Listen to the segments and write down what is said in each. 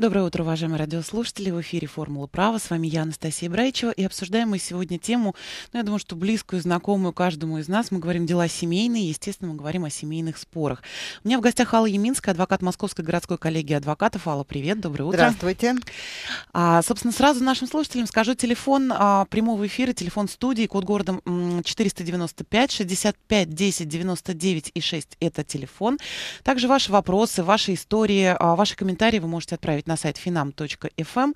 Доброе утро, уважаемые радиослушатели. В эфире «Формула права». С вами я, Анастасия Брайчева. И обсуждаем мы сегодня тему, ну, я думаю, что близкую, знакомую каждому из нас. Мы говорим дела семейные, естественно, мы говорим о семейных спорах. У меня в гостях Алла Еминская, адвокат Московской городской коллегии адвокатов. Алла, привет, доброе утро. Здравствуйте. А, собственно, сразу нашим слушателям скажу телефон а, прямого эфира, телефон студии, код города 495 65 10 99 и 6. Это телефон. Также ваши вопросы, ваши истории, а, ваши комментарии вы можете отправить на сайт finam.fm.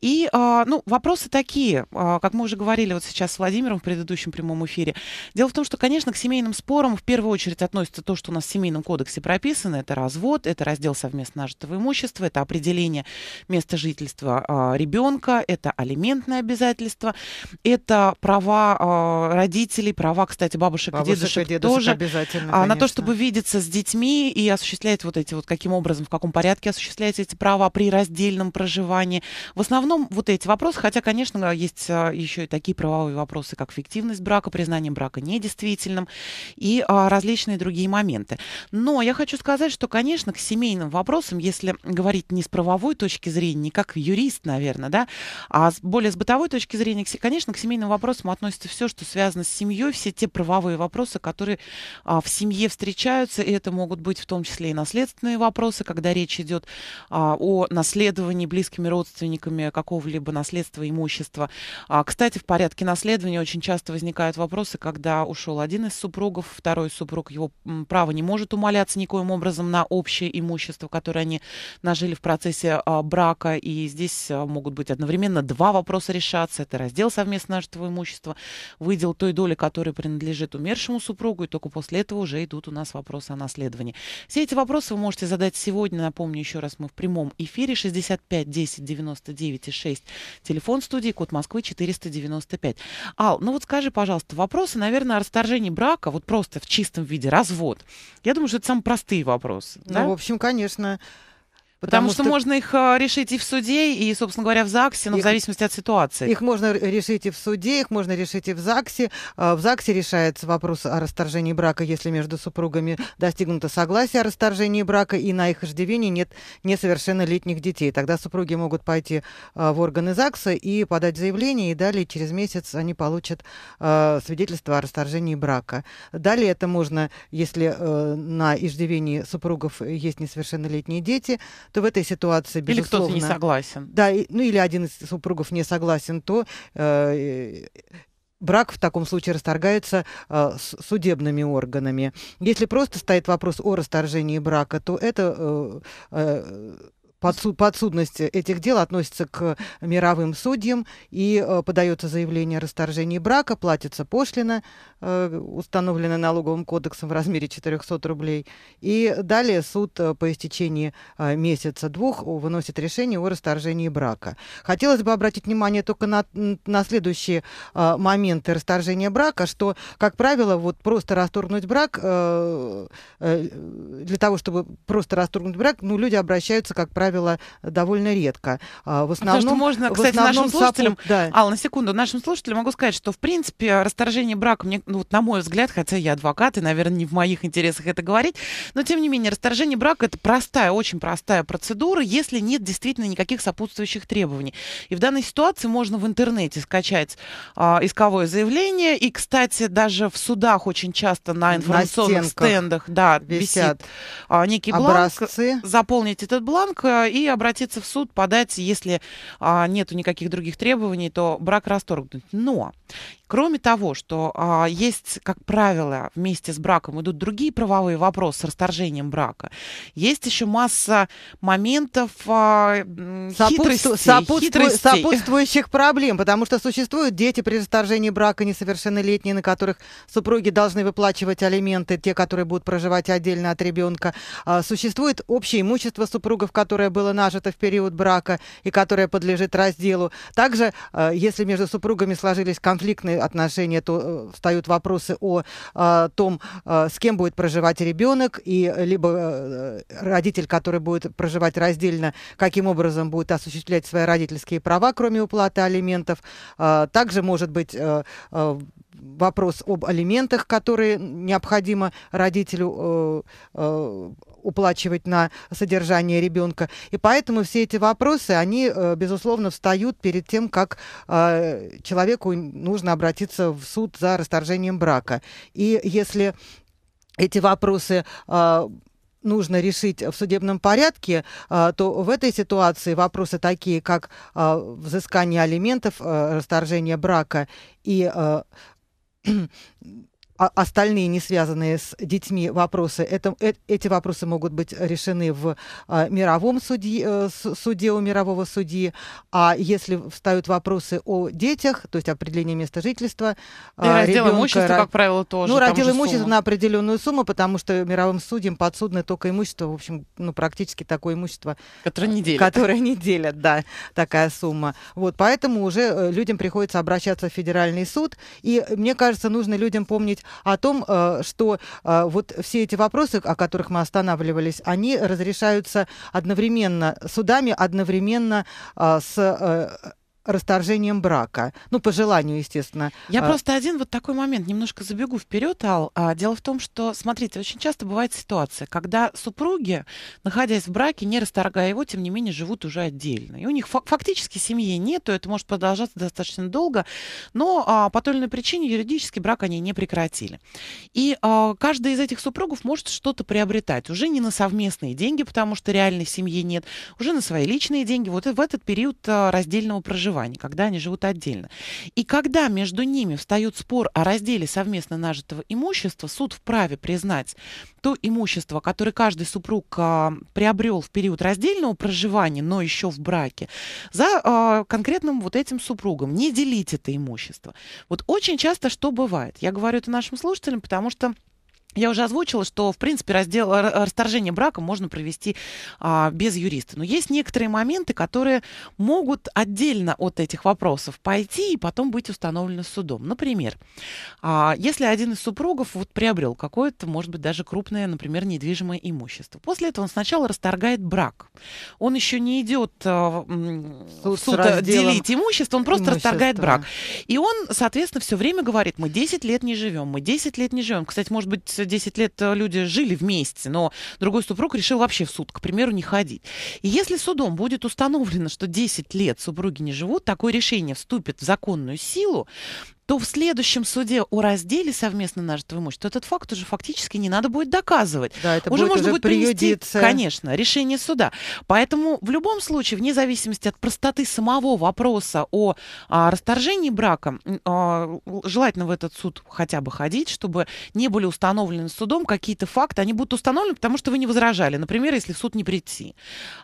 И, а, ну, вопросы такие, а, как мы уже говорили вот сейчас с Владимиром в предыдущем прямом эфире. Дело в том, что, конечно, к семейным спорам в первую очередь относится то, что у нас в Семейном кодексе прописано. Это развод, это раздел совместно нажитого имущества, это определение места жительства а, ребенка, это алиментное обязательство, это права родителей, права, кстати, бабушек, бабушек и дедушек, и дедушек тоже обязательно, конечно. на то, чтобы видеться с детьми и осуществлять вот эти вот, каким образом, в каком порядке осуществлять эти права при раздельном проживании. В основном вот эти вопросы, хотя, конечно, есть а, еще и такие правовые вопросы, как фиктивность брака, признание брака недействительным и а, различные другие моменты. Но я хочу сказать, что, конечно, к семейным вопросам, если говорить не с правовой точки зрения, не как юрист, наверное, да, а с, более с бытовой точки зрения, конечно, к семейным вопросам относится все, что связано с семьей, все те правовые вопросы, которые а, в семье встречаются, и это могут быть в том числе и наследственные вопросы, когда речь идет а, о наследовании близкими родственниками какого-либо наследства, имущества. А, кстати, в порядке наследования очень часто возникают вопросы, когда ушел один из супругов, второй супруг, его право не может умаляться никоим образом на общее имущество, которое они нажили в процессе а, брака. И здесь а, могут быть одновременно два вопроса решаться. Это раздел совместно нажитого имущества, выдел той доли, которая принадлежит умершему супругу, и только после этого уже идут у нас вопросы о наследовании. Все эти вопросы вы можете задать сегодня. Напомню еще раз, мы в прямом эфире эфире 65 10 99 и 6. Телефон студии Код Москвы 495. Ал, ну вот скажи, пожалуйста, вопросы, наверное, о расторжении брака, вот просто в чистом виде, развод. Я думаю, что это самые простые вопросы. Ну, да? в общем, конечно. Потому, потому что, что можно их а, решить и в суде, и, собственно говоря, в ЗАГСе, но ну, их, в зависимости от ситуации. Их можно решить и в суде, их можно решить и в ЗАГСе. А, в ЗАГСе решается вопрос о расторжении брака, если между супругами достигнуто согласие о расторжении брака, и на их иждивении нет несовершеннолетних детей. Тогда супруги могут пойти а, в органы ЗАГСа и подать заявление, и далее через месяц они получат свидетельство о расторжении брака. Далее это можно, если э, на иждивении супругов есть несовершеннолетние дети, то в этой ситуации, безусловно... Или кто-то не согласен. Да, ну или один из супругов не согласен, то э, брак в таком случае расторгается э, с судебными органами. Если просто стоит вопрос о расторжении брака, то это... Э, э, подсу- подсудность этих дел относится к мировым судьям и э, подается заявление о расторжении брака, платится пошлина, э, установленная налоговым кодексом в размере 400 рублей. И далее суд э, по истечении э, месяца-двух выносит решение о расторжении брака. Хотелось бы обратить внимание только на, на следующие э, моменты расторжения брака, что, как правило, вот просто расторгнуть брак, э, э, для того, чтобы просто расторгнуть брак, ну, люди обращаются, как правило, правило, довольно редко. А, в ну, основном, что можно, кстати, нашим сапог, слушателям, да. Алла, на секунду, нашим слушателям могу сказать, что, в принципе, расторжение брака, мне, ну, вот, на мой взгляд, хотя я адвокат, и, наверное, не в моих интересах это говорить, но, тем не менее, расторжение брака — это простая, очень простая процедура, если нет действительно никаких сопутствующих требований. И в данной ситуации можно в интернете скачать э, исковое заявление, и, кстати, даже в судах очень часто на информационных на стендах да, висят висит, а, э, некий бланк, образцы. заполнить этот бланк, Э, и обратиться в суд, подать, если а, нету никаких других требований, то брак расторгнуть. Но, кроме того, что а, есть, как правило, вместе с браком идут другие правовые вопросы с расторжением брака, есть еще масса моментов а, хитростей, сопутству... хитростей. сопутствующих проблем, потому что существуют дети при расторжении брака несовершеннолетние, на которых супруги должны выплачивать алименты, те, которые будут проживать отдельно от ребенка. Существует общее имущество супругов, которое которое было нажито в период брака и которое подлежит разделу. Также, э, если между супругами сложились конфликтные отношения, то э, встают вопросы о э, том, с кем будет проживать ребенок, и либо родитель, который будет проживать раздельно, каким образом будет осуществлять свои родительские права, кроме уплаты алиментов. Также может быть вопрос об алиментах, которые необходимо родителю э, э, уплачивать на содержание ребенка. И поэтому все эти вопросы, они, э, безусловно, встают перед тем, как человеку нужно обратиться в суд за расторжением брака. И если эти вопросы нужно решить в судебном порядке, то в этой ситуации вопросы такие, как взыскание алиментов, расторжение брака и 嗯。А остальные, не связанные с детьми вопросы, это, э, эти вопросы могут быть решены в а, мировом суде, э, суде у мирового судьи. А если встают вопросы о детях, то есть определение места жительства, э, раздел ребенка, имущества, как правило, тоже. Ну, раздел имущества на определенную сумму, потому что мировым судьям подсудно только имущество, в общем, ну, практически такое имущество, которое не э, делят. Которое не делят, да, такая сумма. Вот, поэтому уже людям приходится обращаться в федеральный суд. И мне кажется, нужно людям помнить о том, э, что э, вот все эти вопросы, о которых мы останавливались, они разрешаются одновременно судами, одновременно э, с расторжением брака. Ну, по желанию, естественно. Я а... просто один вот такой момент немножко забегу вперед, Ал. А, дело в том, что, смотрите, очень часто бывает ситуация, когда супруги, находясь в браке, не расторгая его, тем не менее, живут уже отдельно. И у них фактически семьи нету, это может продолжаться достаточно долго, но а, по той или иной причине юридически брак они не прекратили. И а, каждый из этих супругов может что-то приобретать. Уже не на совместные деньги, потому что реальной семьи нет, уже на свои личные деньги. Вот в этот период а, раздельного проживания проживания, когда они живут отдельно. И когда между ними встает спор о разделе совместно нажитого имущества, суд вправе признать то имущество, которое каждый супруг а, приобрел в период раздельного проживания, но еще в браке, за а, конкретным вот этим супругом. Не делить это имущество. Вот очень часто что бывает? Я говорю это нашим слушателям, потому что я уже озвучила, что, в принципе, раздел, расторжение брака можно провести а, без юриста. Но есть некоторые моменты, которые могут отдельно от этих вопросов пойти и потом быть установлены судом. Например, а, если один из супругов вот, приобрел какое-то, может быть, даже крупное, например, недвижимое имущество. После этого он сначала расторгает брак. Он еще не идет а, суд суд делить имущество, он просто имущество. расторгает брак. И он, соответственно, все время говорит, мы 10 лет не живем, мы 10 лет не живем. Кстати, может быть, 10 лет э, люди жили вместе, но другой супруг решил вообще в суд, к примеру, не ходить. И если судом будет установлено, что 10 лет супруги не живут, такое решение вступит в законную силу, то в следующем суде о разделе совместно нажитого имущества этот факт уже фактически не надо будет доказывать. Да, это уже будет можно уже будет принести, конечно, решение суда. Поэтому в любом случае, вне зависимости от простоты самого вопроса о, о а, расторжении брака, а, желательно в этот суд хотя бы ходить, чтобы не были установлены судом какие-то факты. Они будут установлены, потому что вы не возражали. Например, если в суд не прийти.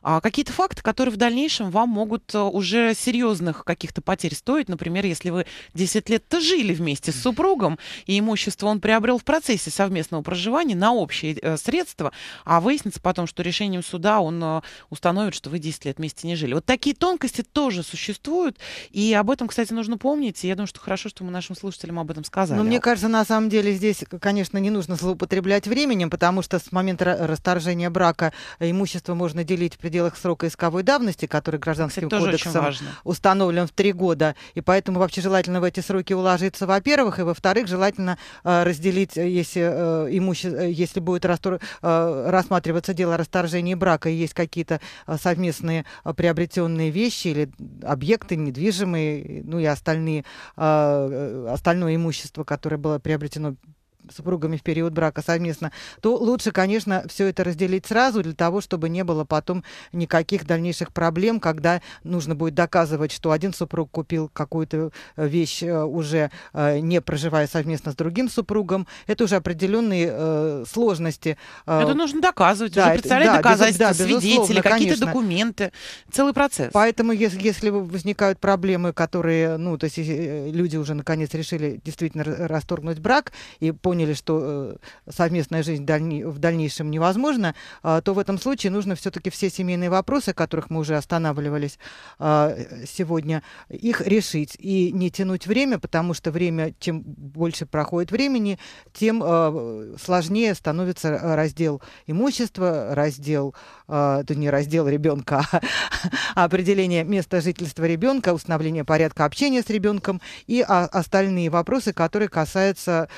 А какие-то факты, которые в дальнейшем вам могут уже серьезных каких-то потерь стоить. Например, если вы 10 лет просто жили вместе с супругом, и имущество он приобрел в процессе совместного проживания на общие э, средства, а выяснится потом, что решением суда он э, установит, что вы 10 лет вместе не жили. Вот такие тонкости тоже существуют, и об этом, кстати, нужно помнить, и я думаю, что хорошо, что мы нашим слушателям об этом сказали. Но ну, мне кажется, на самом деле здесь, конечно, не нужно злоупотреблять временем, потому что с момента расторжения брака имущество можно делить в пределах срока исковой давности, который гражданским Кстати, кодексом установлен в три года. И поэтому вообще желательно в эти сроки уложить ложиться, во-первых, и во-вторых, желательно э, разделить, э, если имущество, э, если будет растор... рассматриваться дело о расторжении брака, и есть какие-то совместные приобретенные вещи или объекты недвижимые, ну и остальные, остальное имущество, которое было приобретено супругами в период брака совместно, то лучше, конечно, все это разделить сразу для того, чтобы не было потом никаких дальнейших проблем, когда нужно будет доказывать, что один супруг купил какую-то э, вещь э, уже э, не проживая совместно с другим супругом. Это уже определенные сложности. Это нужно доказывать, да, уже представлять да, доказательства, да, свидетели, какие-то документы, целый процесс. Поэтому, если, если возникают проблемы, которые, ну, то есть люди уже наконец решили действительно расторгнуть брак и поняли, поняли, что э, совместная жизнь в дальнейшем невозможна, а, то в этом случае нужно все-таки все семейные вопросы, о которых мы уже останавливались а, сегодня, их решить и не тянуть время, потому что время, чем больше проходит времени, тем а, сложнее становится раздел имущества, раздел, то не раздел ребенка, а определение места жительства ребенка, установление порядка общения с ребенком и остальные вопросы, которые касаются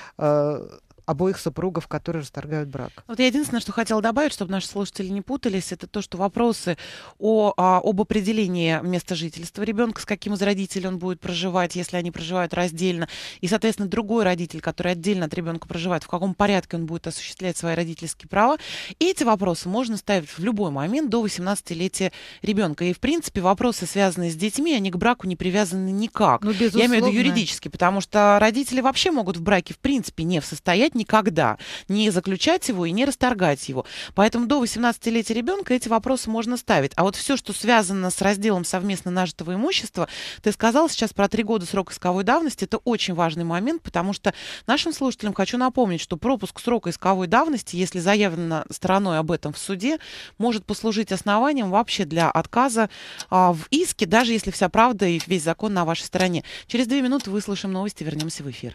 обоих супругов, которые расторгают брак. Вот я единственное, что хотела добавить, чтобы наши слушатели не путались, это то, что вопросы о, о, а, об определении места жительства ребенка, с каким из родителей он будет проживать, если они проживают раздельно, и, соответственно, другой родитель, который отдельно от ребенка проживает, в каком порядке он будет осуществлять свои родительские права. И эти вопросы можно ставить в любой момент до 18-летия ребенка. И, в принципе, вопросы, связанные с детьми, они к браку не привязаны никак. Ну, безусловно. Я имею в виду юридически, потому что родители вообще могут в браке, в принципе, не состоять никогда, не заключать его и не расторгать его. Поэтому до 18-летия ребенка эти вопросы можно ставить. А вот все, что связано с разделом совместно нажитого имущества, ты сказал сейчас про три года срока исковой давности, это очень важный момент, потому что нашим слушателям хочу напомнить, что пропуск срока исковой давности, если заявлено стороной об этом в суде, может послужить основанием вообще для отказа а, в иске, даже если вся правда и весь закон на вашей стороне. Через две минуты выслушаем новости, вернемся в эфир.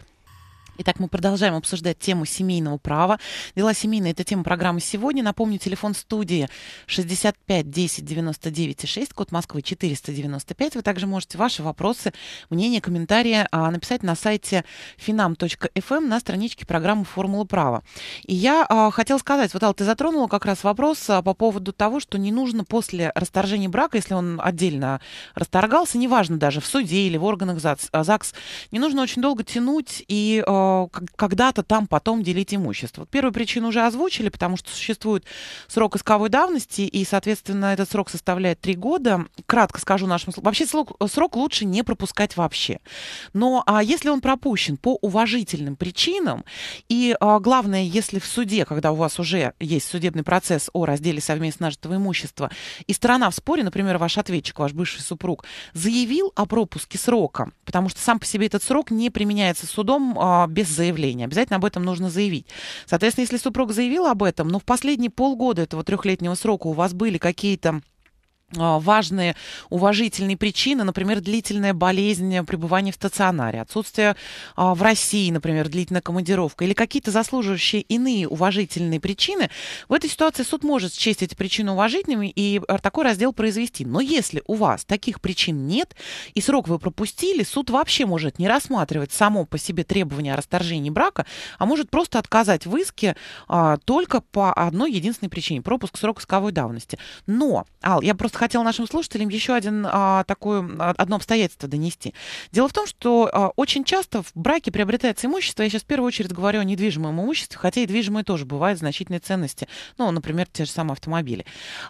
Итак, мы продолжаем обсуждать тему семейного права. Дела семейные – это тема программы сегодня. Напомню, телефон студии 65 10 99 6, код Москвы 495. Вы также можете ваши вопросы, мнения, комментарии а, написать на сайте finam.fm эм на страничке программы «Формула права». И я а, хотела сказать, вот, Алла, ты затронула как раз вопрос а, по поводу того, что не нужно после расторжения брака, если он отдельно расторгался, неважно даже, в суде или в органах ЗАГС, а, ЗАГС не нужно очень долго тянуть и а, Э, когда-то там потом делить имущество. Вот первую причину уже озвучили, потому что существует срок исковой давности, и, соответственно, этот срок составляет три года. Кратко скажу нашим... Вообще срок, срок лучше не пропускать вообще. Но а если он пропущен по уважительным причинам, и а, главное, если в суде, когда у вас уже есть судебный процесс о разделе совместно нажитого имущества, и сторона в споре, например, ваш ответчик, ваш бывший супруг, заявил о пропуске срока, потому что сам по себе этот срок не применяется судом а, без заявления. Обязательно об этом нужно заявить. Соответственно, если супруг заявил об этом, но ну, в последние полгода этого трехлетнего срока у вас были какие-то а, важные уважительные причины, например, длительная болезнь, э, пребывание в стационаре, отсутствие а, в России, например, длительная командировка или какие-то заслуживающие иные уважительные причины, в этой ситуации суд может счесть эти причины уважительными и э, такой раздел произвести. Но если у вас таких причин нет и срок вы пропустили, суд вообще может не рассматривать само по себе требование о расторжении брака, а может просто отказать в иске а, только по одной единственной причине – пропуск срока исковой давности. Но, Ал, я просто просто хотела нашим слушателям еще один, а, такое, а, одно обстоятельство донести. Дело в том, что а, очень часто в браке приобретается имущество. Я сейчас в первую очередь говорю о недвижимом имуществе, хотя и движимое тоже бывает значительной ценности. Ну, например, те же самые автомобили,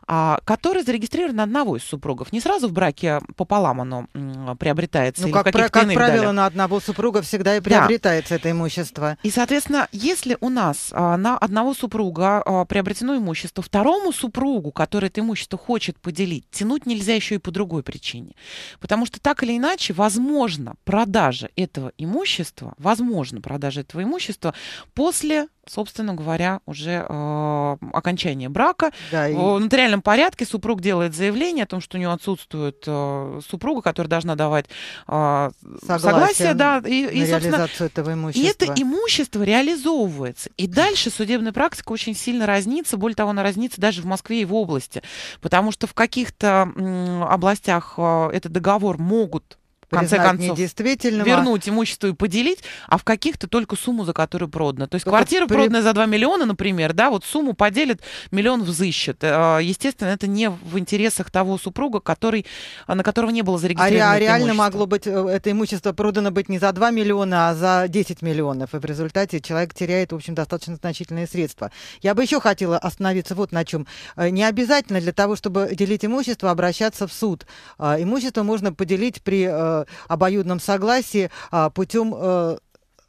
а, которые зарегистрированы одного из супругов. Не сразу в браке пополам оно м, приобретается. Ну, как, про, как правило, далее. на одного супруга всегда и приобретается да. это имущество. И, соответственно, если у нас а, на одного супруга а, приобретено имущество, второму супругу, который это имущество хочет поделить, тянуть, тянуть нельзя еще и по другой причине. Потому что так или иначе, возможно, продажа этого имущества, возможно, продажа этого имущества после собственно говоря, уже э, окончание брака. Да, и... В нотариальном порядке супруг делает заявление о том, что у него отсутствует э, супруга, которая должна давать э, согласие, согласие да, и, и собственно, этого имущества. И это имущество реализовывается. И дальше судебная практика очень сильно разнится, более того, она разнится даже в Москве и в области, потому что в каких-то областях э, этот договор могут конце концов, вернуть имущество и поделить, а в каких-то только сумму, за которую продано. То есть только квартира при... проданная за 2 миллиона, например, да, вот сумму поделят, миллион взыщет. Э, естественно, это не в интересах того супруга, который, на которого не было а а зарегистрировано А реально могло быть, э, это имущество продано быть не за 2 миллиона, а за 10 миллионов. И в результате человек теряет, в общем, достаточно значительные средства. Я бы еще хотела остановиться вот на чем. Э, не обязательно для того, чтобы делить имущество, обращаться в суд. Имущество можно поделить при обоюдном согласии а, путем э,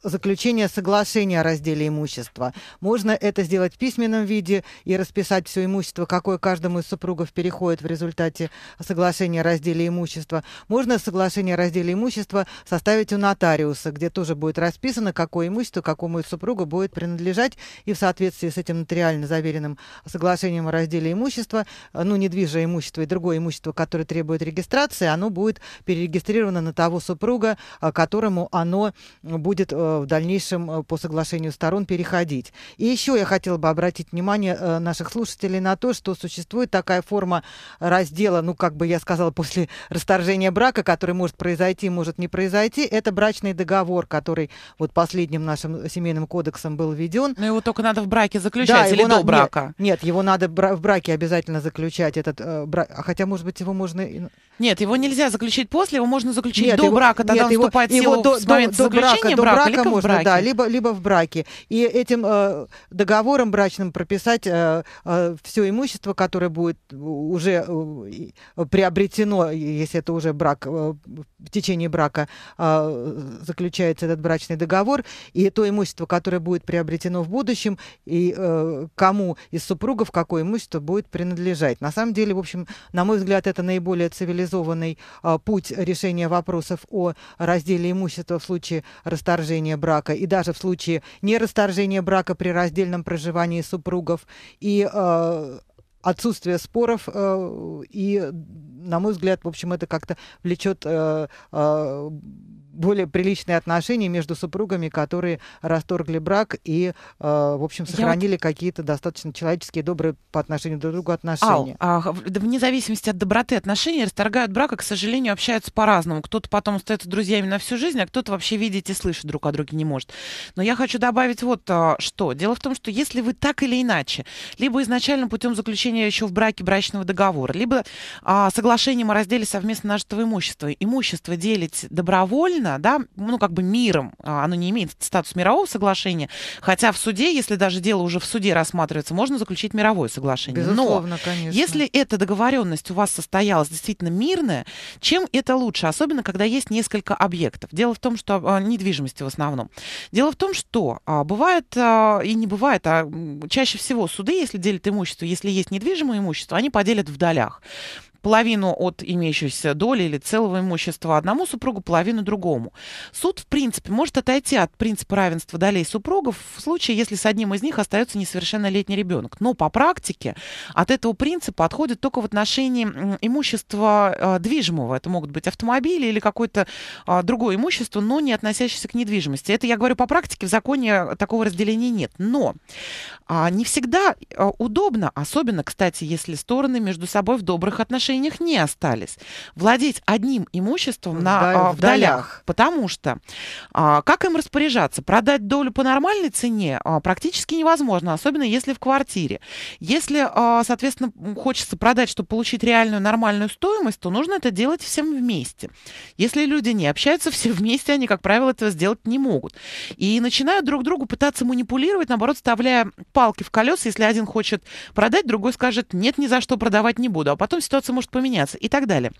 заключение соглашения о разделе имущества. Можно это сделать в письменном виде и расписать все имущество, какое каждому из супругов переходит в результате соглашения о разделе имущества. Можно соглашение о разделе имущества составить у нотариуса, где тоже будет расписано, какое имущество какому из супруга будет принадлежать, и в соответствии с этим нотариально заверенным соглашением о разделе имущества, ну, недвижимое имущество и другое имущество, которое требует регистрации, оно будет перерегистрировано на того супруга, а, которому оно будет э, в дальнейшем э, по соглашению сторон переходить. И еще я хотела бы обратить внимание э, наших слушателей на то, что существует такая форма раздела, ну, как бы я сказала, после расторжения брака, который может произойти, может не произойти, это брачный договор, который вот последним нашим семейным кодексом был введен. Но его только надо в браке заключать да, или до на... брака? Нет, нет, его надо в браке обязательно заключать, этот э, брак, а хотя, может быть, его можно... Нет, его нельзя заключить после, его можно заключить нет, до его, брака, тогда нет, он его, вступает его в силу до, с момента до, до заключения брака, брака, до брака только можно, в браке. да, либо, либо в браке. И этим э, договором брачным прописать э, э, все имущество, которое будет уже э, приобретено, если это уже брак, э, в течение брака э, заключается этот брачный договор, и то имущество, которое будет приобретено в будущем, и э, кому из супругов какое имущество будет принадлежать. На самом деле, в общем, на мой взгляд, это наиболее цивилизованный э, путь решения вопросов о разделе имущества в случае расторжения расторжения брака и даже в случае нерасторжения брака при раздельном проживании супругов и э, отсутствие споров э, и, на мой взгляд, в общем, это как-то влечет э, э, более приличные отношения между супругами, которые расторгли брак и, э, в общем, сохранили Я... какие-то достаточно человеческие, добрые по отношению друг к другу отношения. Ал, а, да, вне зависимости от доброты отношений расторгают брак и, к сожалению, общаются по-разному. Кто-то потом остается друзьями на всю жизнь, а кто-то вообще видеть и слышать друг о друге не может. Но я хочу добавить вот а, что. Дело в том, что если вы так или иначе, либо изначально путем заключения еще в браке брачного договора, либо а, соглашением о разделе совместно нажитого имущества, имущество делить добровольно, Украина, да, ну, как бы миром, а, оно не имеет статус мирового соглашения, хотя в суде, если даже дело уже в суде рассматривается, можно заключить мировое соглашение. Безусловно, Но, конечно. если эта договоренность у вас состоялась действительно мирная, чем это лучше, особенно когда есть несколько объектов. Дело в том, что а, недвижимости в основном. Дело в том, что а, бывает и не бывает, а чаще всего суды, если делят имущество, если есть недвижимое имущество, они поделят в долях половину от имеющейся доли или целого имущества одному супругу, половину другому. Суд, в принципе, может отойти от принципа равенства долей супругов в случае, если с одним из них остается несовершеннолетний ребенок. Но по практике от этого принципа отходит только в отношении имущества э, движимого. Это могут быть автомобили или какое-то э, другое имущество, но не относящееся к недвижимости. Это я говорю по практике, в законе такого разделения нет. Но а, не всегда э, удобно, особенно, кстати, если стороны между собой в добрых отношениях отношениях не остались. Владеть одним имуществом на, да, а, в долях. долях. Потому что а, как им распоряжаться? Продать долю по нормальной цене а, практически невозможно, особенно если в квартире. Если, а, соответственно, хочется продать, чтобы получить реальную нормальную стоимость, то нужно это делать всем вместе. Если люди не общаются все вместе, они, как правило, этого сделать не могут. И начинают друг другу пытаться манипулировать, наоборот, вставляя палки в колеса. Если один хочет продать, другой скажет, нет, ни за что продавать не буду. А потом ситуация может поменяться и так далее.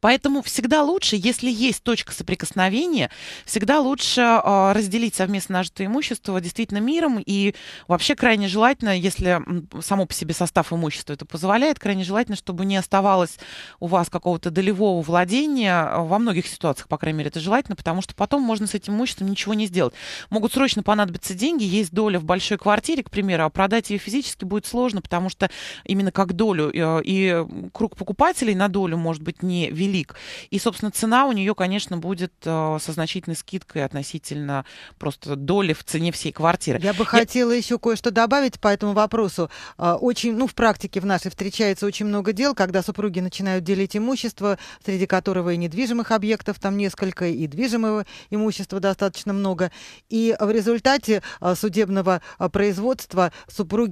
Поэтому всегда лучше, если есть точка соприкосновения, всегда лучше э, разделить совместно нажитое имущество действительно миром. И вообще крайне желательно, если само по себе состав имущества это позволяет, крайне желательно, чтобы не оставалось у вас какого-то долевого владения. А, во многих ситуациях, по крайней мере, это желательно, потому что потом можно с этим имуществом ничего не сделать. Могут срочно понадобиться деньги, есть доля в большой квартире, к примеру, а продать ее физически будет сложно, потому что именно как долю э, и круг покупателей на долю может быть не велик. И, собственно, цена у нее, конечно, будет э, со значительной скидкой относительно просто доли в цене всей квартиры. Я бы Я... хотела еще кое-что добавить по этому вопросу. Э, очень, ну, в практике в нашей встречается очень много дел, когда супруги начинают делить имущество, среди которого и недвижимых объектов там несколько, и движимого имущества достаточно много. И в результате э, судебного производства супруги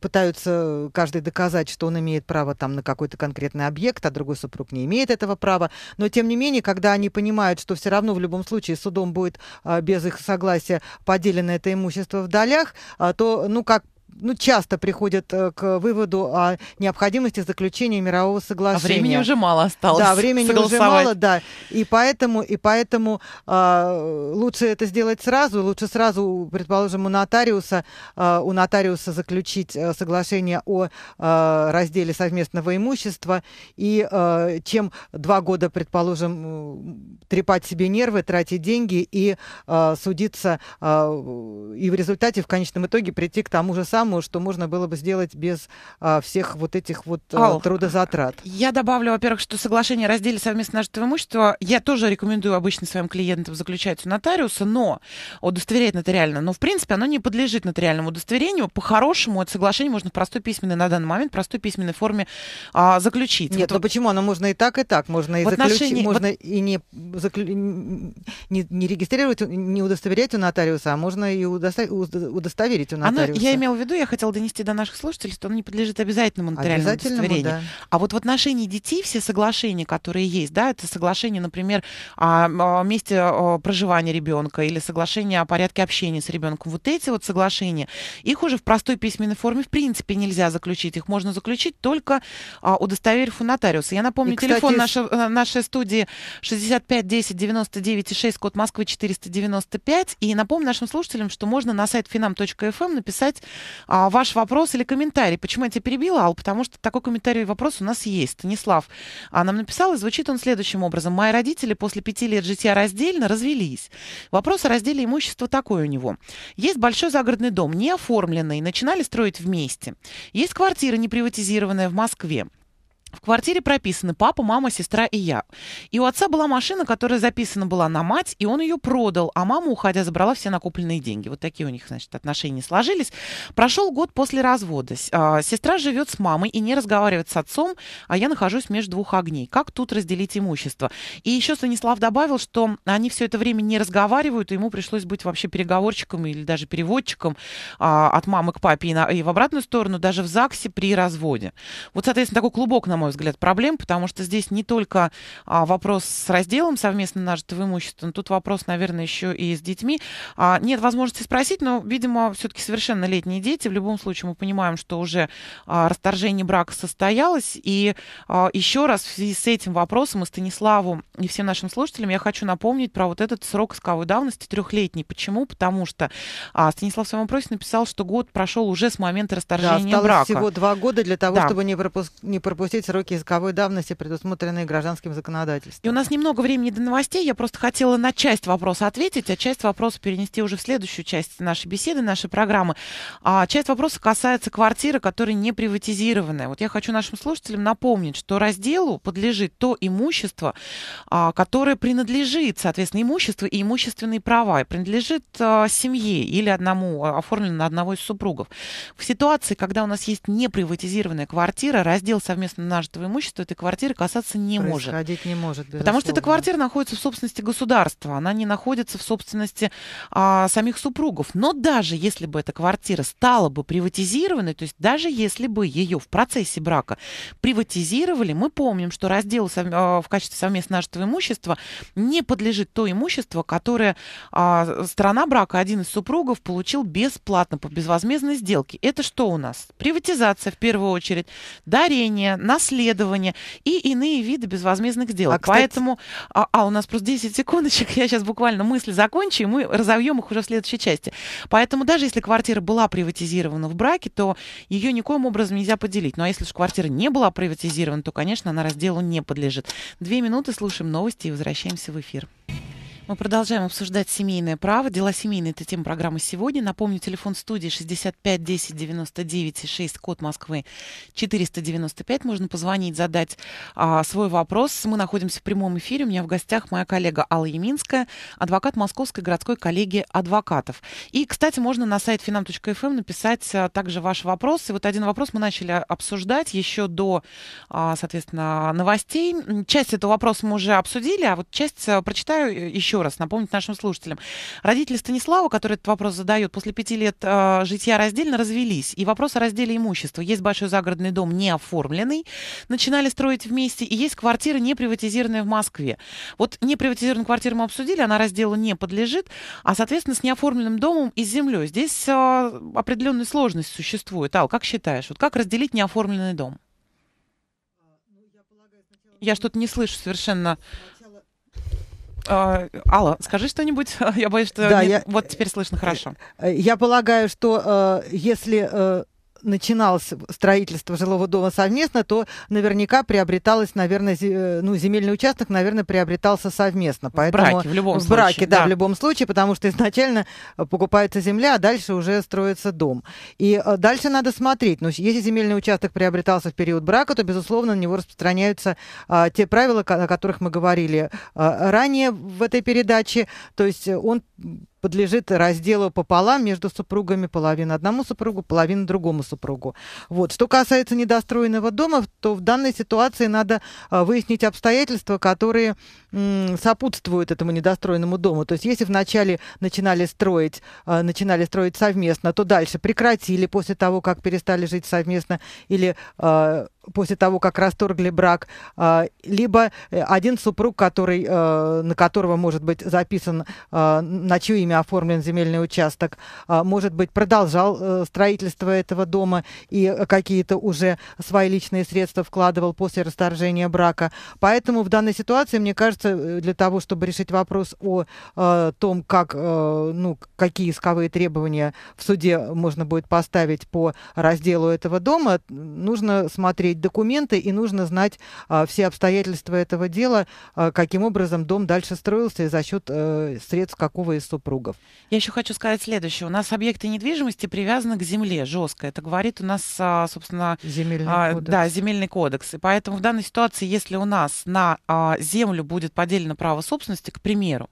пытаются каждый доказать, что он имеет право там на какой-то конкретный объект, а другой супруг Петербург не имеет этого права, но тем не менее, когда они понимают, что все равно в любом случае судом будет а, без их согласия поделено это имущество в долях, а, то, ну, как ну, часто приходят э, к выводу о необходимости заключения мирового а соглашения. А времени уже мало осталось. Да, времени уже мало, да. И поэтому, и поэтому э, лучше это сделать сразу, лучше сразу, предположим, у нотариуса, э, у нотариуса заключить э, соглашение о э, разделе совместного имущества, и э, чем два года, предположим, трепать себе нервы, тратить деньги и э, судиться, э, и в результате, в конечном итоге прийти к тому же самому, самую, что можно было бы сделать без а, всех вот этих вот а, э, Ау. трудозатрат. Я добавлю, во-первых, что соглашение о разделе совместного нажитого имущества я тоже рекомендую обычно своим клиентам заключать у нотариуса, но удостоверять нотариально. Но, в принципе, оно не подлежит нотариальному удостоверению. По-хорошему, это соглашение можно в простой письменной на данный момент, простой письменной форме а, заключить. Нет, вот, но ну почему? Оно можно и так, и так. Можно и заключить, можно вот... и не, заклю... не, не регистрировать, не удостоверять у нотариуса, а можно и удостоверить у нотариуса. Оно, я имела в виду году я хотела донести до наших слушателей, что он не подлежит обязательному нотариальному обязательному, удостоверению. Да. А вот в отношении детей все соглашения, которые есть, да, это соглашение, например, о месте проживания ребенка или соглашение о порядке общения с ребенком. Вот эти вот соглашения, их уже в простой письменной форме в принципе нельзя заключить. Их можно заключить только а, удостоверив у нотариуса. Я напомню, и, кстати, телефон нашей, э, нашей студии 65 10 99 6, код Москвы 495. И напомню нашим слушателям, что можно на сайт finam.fm эм написать а, ваш вопрос или комментарий. Почему я тебя перебила, Ал? Потому что такой комментарий и вопрос у нас есть. Станислав а, нам написал, и звучит он следующим образом. «Мои родители после пяти лет жития раздельно развелись. Вопрос о разделе имущества такой у него. Есть большой загородный дом, не оформленный, начинали строить вместе. Есть квартира неприватизированная в Москве. В квартире прописаны папа, мама, сестра и я. И у отца была машина, которая записана была на мать, и он ее продал, а мама, уходя, забрала все накопленные деньги. Вот такие у них, значит, отношения сложились. Прошел год после развода. А, сестра живет с мамой и не разговаривает с отцом, а я нахожусь между двух огней. Как тут разделить имущество? И еще Станислав добавил, что они все это время не разговаривают, и ему пришлось быть вообще переговорщиком или даже переводчиком а, от мамы к папе и, и в обратную сторону, даже в ЗАГСе при разводе. Вот, соответственно, такой клубок нам мой взгляд, проблем, потому что здесь не только а, вопрос с разделом совместно нажитого имущества, но тут вопрос, наверное, еще и с детьми. А, нет возможности спросить, но, видимо, все-таки совершеннолетние дети. В любом случае мы понимаем, что уже а, расторжение брака состоялось. И а, еще раз в связи с этим вопросом и Станиславу, и всем нашим слушателям я хочу напомнить про вот этот срок исковой давности трехлетний. Почему? Потому что а, Станислав в своем вопросе написал, что год прошел уже с момента расторжения да, брака. всего два года для того, да. чтобы не, пропуск... не пропустить сроки языковой давности, предусмотренные гражданским законодательством. И у нас немного времени до новостей. Я просто хотела на часть вопроса ответить, а часть вопроса перенести уже в следующую часть нашей беседы, нашей программы. А часть вопроса касается квартиры, которая не приватизированная. Вот я хочу нашим слушателям напомнить, что разделу подлежит то имущество, а, которое принадлежит, соответственно, имущество и имущественные права, и принадлежит а, семье или одному, а, оформленному на одного из супругов. В ситуации, когда у нас есть неприватизированная квартира, раздел совместно на нажитого имущества этой квартиры касаться не может. не может, безусловно. Потому что эта квартира находится в собственности государства, она не находится в собственности а, самих супругов. Но даже если бы эта квартира стала бы приватизированной, то есть даже если бы ее в процессе брака приватизировали, мы помним, что раздел а, в качестве совместно нажитого имущества не подлежит то имущество, которое а, сторона брака, один из супругов, получил бесплатно по безвозмездной сделке. Это что у нас? Приватизация в первую очередь, дарение, наследство расследования и иные виды безвозмездных сделок. А, кстати... Поэтому, а, а у нас просто 10 секундочек, я сейчас буквально мысли закончу, и мы разовьем их уже в следующей части. Поэтому даже если квартира была приватизирована в браке, то ее никоим образом нельзя поделить. Ну а если же квартира не была приватизирована, то, конечно, она разделу не подлежит. Две минуты слушаем новости и возвращаемся в эфир. Мы продолжаем обсуждать семейное право. Дела семейные – это тема программы сегодня. Напомню, телефон студии 65 10 99 6, код Москвы 495. Можно позвонить, задать а, свой вопрос. Мы находимся в прямом эфире. У меня в гостях моя коллега Алла Яминская, адвокат Московской городской коллегии адвокатов. И, кстати, можно на сайт finam.fm эм написать а, также ваш вопрос. И вот один вопрос мы начали а, обсуждать еще до, а, соответственно, новостей. Часть этого вопроса мы уже обсудили, а вот часть а, прочитаю э, еще еще раз напомнить нашим слушателям. Родители Станислава, который этот вопрос задает, после пяти лет э, житья раздельно развелись. И вопрос о разделе имущества. Есть большой загородный дом, не оформленный, начинали строить вместе, и есть квартира, не приватизированная в Москве. Вот не приватизированную квартиру мы обсудили, она разделу не подлежит, а, соответственно, с неоформленным домом и с землей. Здесь э, а, определенная сложность существует. Ал, как считаешь, вот как разделить неоформленный дом? А, ну, я что-то не слышу совершенно. А, Алла, скажи что-нибудь. Я боюсь, что да, не... я... вот теперь слышно э, хорошо. Э, я полагаю, что э, если начиналось строительство жилого дома совместно, то наверняка приобреталось, наверное, э, ну, земельный участок, наверное, приобретался совместно. Поэтому в браке, в любом в случае. браке, да, да, в любом случае, потому что изначально э, покупается земля, а дальше уже строится дом. И э, дальше надо смотреть. Но ну, если земельный участок приобретался в период брака, то, безусловно, на него распространяются а, те правила, о которых мы говорили а, ранее в этой передаче. То есть он подлежит разделу пополам между супругами половина одному супругу, половина другому супругу. Вот. Что касается недостроенного дома, то в данной ситуации надо а, выяснить обстоятельства, которые сопутствуют этому недостроенному дому. То есть если вначале начинали строить, а, начинали строить совместно, то дальше прекратили после того, как перестали жить совместно или а, после того, как расторгли брак, а, либо э, один супруг, который, э, на которого может быть записан, а, на чье имя оформлен земельный участок, а, может быть, продолжал э, строительство этого дома и какие-то уже свои личные средства вкладывал после расторжения брака. Поэтому в данной ситуации, мне кажется, для того, чтобы решить вопрос о том, как, ну, какие исковые требования в суде можно будет поставить по разделу этого дома, нужно смотреть иметь документы и нужно знать а, все обстоятельства этого дела, а, каким образом дом дальше строился и за счет а, средств какого из супругов. Я еще хочу сказать следующее. У нас объекты недвижимости привязаны к земле жестко. Это говорит у нас, а, собственно, земельный, а, кодекс. Да, земельный кодекс. И поэтому в данной ситуации, если у нас на а, землю будет поделено право собственности, к примеру,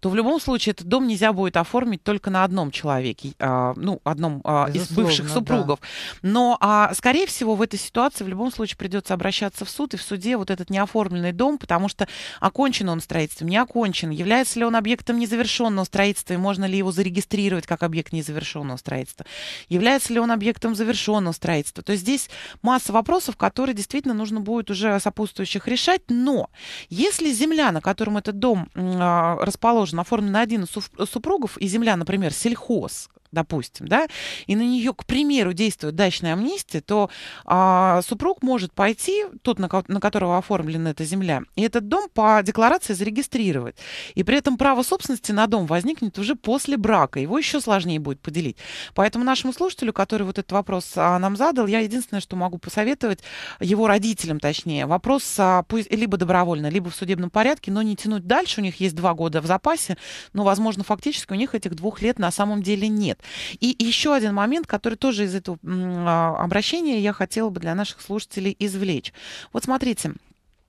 то в любом случае этот дом нельзя будет оформить только на одном человеке, а, ну, одном а, из бывших супругов. Да. Но, а, скорее всего, в этой ситуации в любом любом случае придется обращаться в суд, и в суде вот этот неоформленный дом, потому что окончен он строительством, не окончен, является ли он объектом незавершенного строительства, и можно ли его зарегистрировать как объект незавершенного строительства, является ли он объектом завершенного строительства. То есть здесь масса вопросов, которые действительно нужно будет уже сопутствующих решать, но если земля, на котором этот дом э, расположен, оформлен на один из супругов, и земля, например, сельхоз, допустим, да, и на нее, к примеру, действует дачная амнистия, то а, супруг может пойти, тот, на, на которого оформлена эта земля, и этот дом по декларации зарегистрировать. И при этом право собственности на дом возникнет уже после брака, его еще сложнее будет поделить. Поэтому нашему слушателю, который вот этот вопрос а, нам задал, я единственное, что могу посоветовать, его родителям точнее, вопрос а, пусть, либо добровольно, либо в судебном порядке, но не тянуть дальше, у них есть два года в запасе, но, возможно, фактически у них этих двух лет на самом деле нет нет. И еще один момент, который тоже из этого а, обращения я хотела бы для наших слушателей извлечь. Вот смотрите,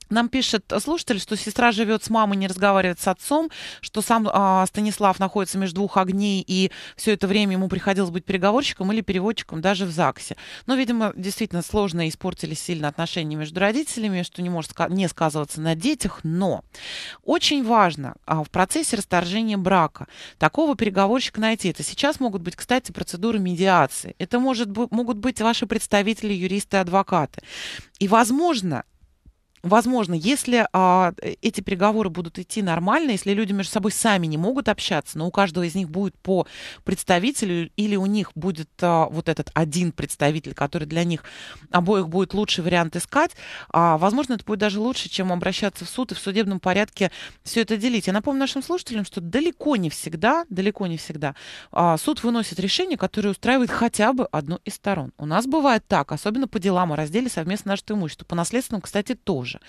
нам пишет слушатель, что сестра живет с мамой, не разговаривает с отцом, что сам э, Станислав находится между двух огней, и все это время ему приходилось быть переговорщиком или переводчиком даже в ЗАГСе. Но, видимо, действительно сложно испортились сильно отношения между родителями, что не может не сказываться на детях, но очень важно э, в процессе расторжения брака такого переговорщика найти. Это сейчас могут быть, кстати, процедуры медиации. Это может, могут быть ваши представители, юристы, адвокаты. И, возможно, возможно, если а, э, эти переговоры будут идти нормально, если люди между собой сами не могут общаться, но у каждого из них будет по представителю, или у них будет а, вот этот один представитель, который для них обоих будет лучший вариант искать, а, возможно, это будет даже лучше, чем обращаться в суд и в судебном порядке все это делить. Я напомню нашим слушателям, что далеко не всегда, далеко не всегда а, суд выносит решение, которое устраивает хотя бы одну из сторон. У нас бывает так, особенно по делам о разделе совместно нашего имущества. По наследственному, кстати, тоже тоже.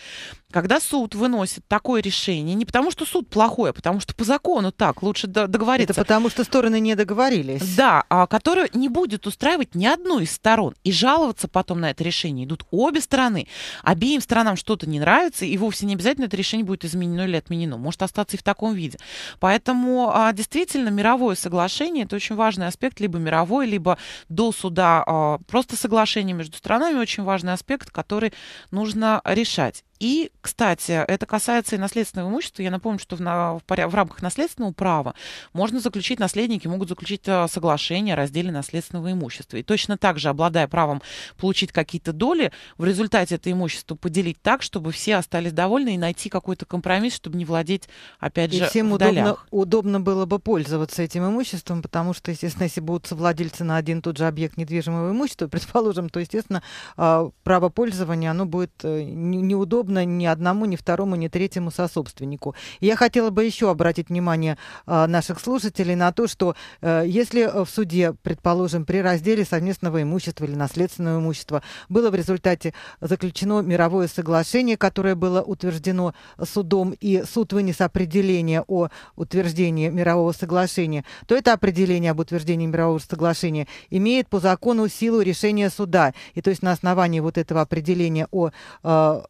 Когда суд выносит такое решение, не потому что суд плохой, а потому что по закону так, лучше договориться. Это потому что стороны не договорились. Да, а, которое не будет устраивать ни одну из сторон. И жаловаться потом на это решение идут обе стороны. Обеим сторонам что-то не нравится, и вовсе не обязательно это решение будет изменено или отменено. Может остаться и в таком виде. Поэтому а, действительно мировое соглашение – это очень важный аспект, либо мировой, либо до суда а, просто соглашение между странами – очень важный аспект, который нужно решать сказать. И, кстати, это касается и наследственного имущества. Я напомню, что в, на, в, в рамках наследственного права можно заключить, наследники могут заключить э, соглашение о разделе наследственного имущества. И точно так же, обладая правом получить какие-то доли, в результате это имущество поделить так, чтобы все остались довольны и найти какой-то компромисс, чтобы не владеть, опять и же, всем в удобно, удобно было бы пользоваться этим имуществом, потому что, естественно, если будут совладельцы на один и тот же объект недвижимого имущества, предположим, то, естественно, а, право пользования, оно будет э, неудобно удобно ни одному, ни второму, ни третьему сособственнику. я хотела бы еще обратить внимание а, наших слушателей на то, что э, если э, в суде, предположим, при разделе совместного имущества или наследственного имущества было в результате заключено мировое соглашение, которое было утверждено судом, и суд вынес определение о утверждении мирового соглашения, то это определение об утверждении мирового соглашения имеет по закону силу решения суда. И то есть на основании вот этого определения о э,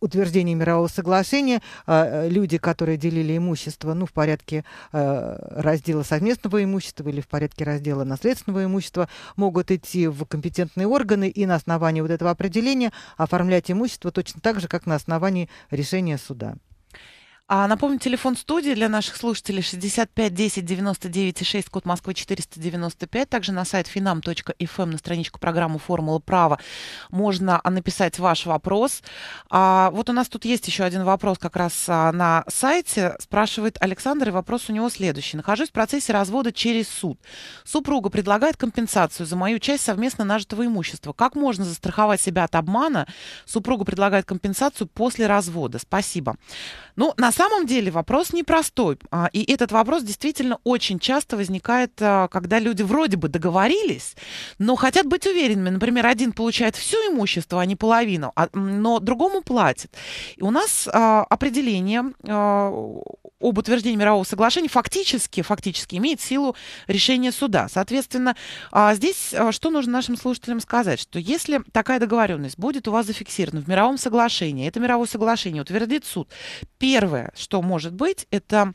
утверждения мирового соглашения а, э, люди, которые делили имущество ну, в порядке э, раздела совместного имущества или в порядке раздела наследственного имущества, могут идти в компетентные органы и на основании вот этого определения оформлять имущество точно так же, как на основании решения суда. А напомню, телефон студии для наших слушателей 65 10 99 6, код Москвы 495. Также на сайт finam.fm эм, на страничку программы «Формула права» можно а, написать ваш вопрос. А вот у нас тут есть еще один вопрос как раз а, на сайте. Спрашивает Александр, и вопрос у него следующий. Нахожусь в процессе развода через суд. Супруга предлагает компенсацию за мою часть совместно нажитого имущества. Как можно застраховать себя от обмана? Супруга предлагает компенсацию после развода. Спасибо. Ну, на самом деле вопрос непростой. А, и этот вопрос действительно очень часто возникает, а, когда люди вроде бы договорились, но хотят быть уверенными. Например, один получает все имущество, а не половину, а, но другому платит. И у нас определение об утверждении мирового соглашения фактически, фактически имеет силу решения суда. Соответственно, здесь что нужно нашим слушателям сказать, что если такая договоренность будет у вас зафиксирована в мировом соглашении, это мировое соглашение утвердит суд, первое, что может быть, это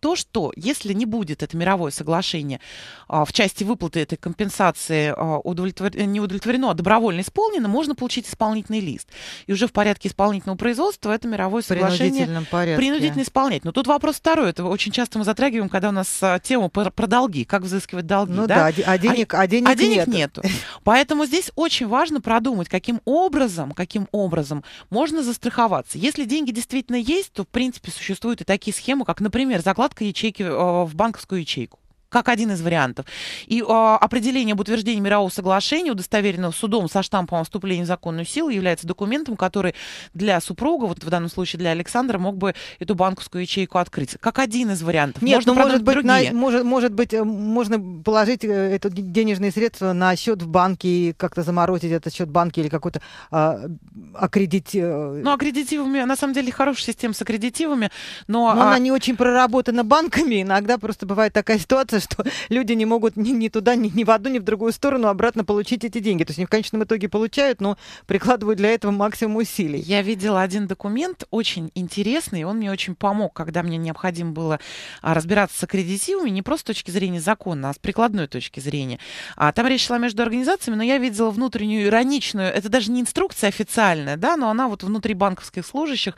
то, что если не будет это мировое соглашение а, в части выплаты этой компенсации а, удовлетвор... Э, не удовлетворено, а добровольно исполнено, можно получить исполнительный лист. И уже в порядке исполнительного производства это мировое соглашение принудительном порядке. принудительно исполнять. Но тут вопрос второй. Это очень часто мы затрагиваем, когда у нас а, тема про, про долги, как взыскивать долги. Ну да, да а, денег, а, а денег, а денег нету. нету. Поэтому здесь очень важно продумать, каким образом, каким образом можно застраховаться. Если деньги действительно есть, то в принципе существуют и такие схемы, как, например, заклад вкладка ячейки э, в банковскую ячейку как один из вариантов. И э, определение об утверждении мирового соглашения, удостоверенного судом со штампом о вступлении в законную силу, является документом, который для супруга, вот в данном случае для Александра, мог бы эту банковскую ячейку открыть. Как один из вариантов. Нет, можно, может ну, быть, на, может, может быть, э, можно положить э, это денежные средства на счет в банке и как-то заморозить этот счет банки или какой-то а, э, аккредит... Ну, аккредитивами, на самом деле, хорошая система с аккредитивами, но... но а... она не очень проработана банками, иногда просто бывает такая ситуация, что люди не могут ни, ни туда, ни, ни в одну, ни в другую сторону обратно получить эти деньги. То есть они в конечном итоге получают, но прикладывают для этого максимум усилий. Я видела один документ, очень интересный, он мне очень помог, когда мне необходимо было а, разбираться с аккредитивами, не просто с точки зрения закона, а с прикладной точки зрения. А там речь шла между организациями, но я видела внутреннюю ироничную, это даже не инструкция официальная, да, но она вот внутри банковских служащих